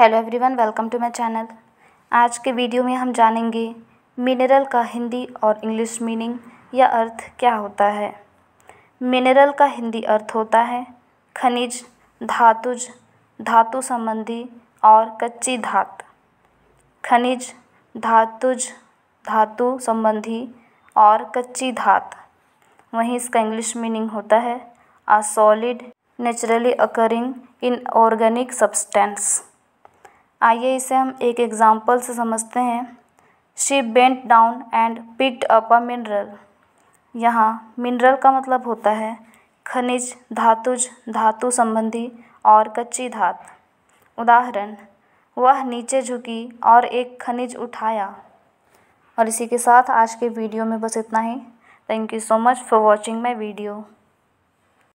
hello everyone welcome to my channel आज के video में हम जानेंगे मिनरल का हिंदी और इंग्लिश मीनिंग या अर्थ क्या होता है मिनरल का हिंदी अर्थ होता है खनिज धातुज धातु संबंधी और कच्ची धात खनिज धातुज धातु संबंधी और कच्ची धात वहीं इसका इंग्लिश मीनिंग होता है a solid naturally occurring in organic substance आइए इसे हम एक एग्जाम्पल से समझते हैं she bent down and picked up a mineral यहाँ मिनरल का मतलब होता है खनिज धातुज धातु संबंधी और कच्ची धात उदाहरण वह नीचे झुकी और एक खनिज उठाया और इसी के साथ आज के वीडियो में बस इतना ही thank you so much for watching my video